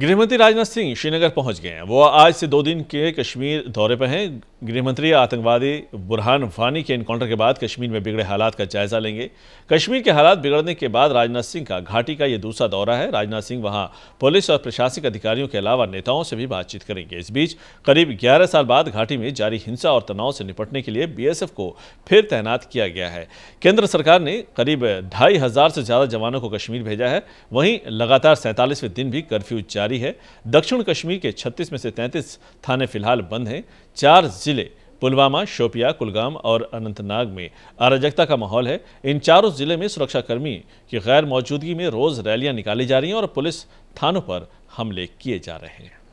गृहमंत्री राजनाथ सिंह श्रीनगर पहुंच गए हैं वो आज से दो दिन के कश्मीर दौरे पर हैं गृह मंत्री आतंकवादी बुरहान वानी के इनकाउंटर के बाद कश्मीर में बिगड़े हालात का जायजा लेंगे कश्मीर के हालात बिगड़ने के बाद राजनाथ सिंह का घाटी का ये दूसरा दौरा है राजनाथ सिंह वहां पुलिस और प्रशासनिक अधिकारियों के अलावा नेताओं से भी बातचीत करेंगे इस बीच करीब 11 साल बाद घाटी में जारी हिंसा और तनाव से निपटने के लिए बी को फिर तैनात किया गया है केंद्र सरकार ने करीब ढाई हजार से ज़्यादा जवानों को कश्मीर भेजा है वहीं लगातार सैंतालीसवें दिन भी कर्फ्यू जारी है दक्षिण कश्मीर के छत्तीस में से तैंतीस थाने फिलहाल बंद हैं चार जिले पुलवामा शोपिया कुलगाम और अनंतनाग में अराजकता का माहौल है इन चारों जिले में सुरक्षाकर्मी की गैर मौजूदगी में रोज रैलियां निकाली जा रही हैं और पुलिस थानों पर हमले किए जा रहे हैं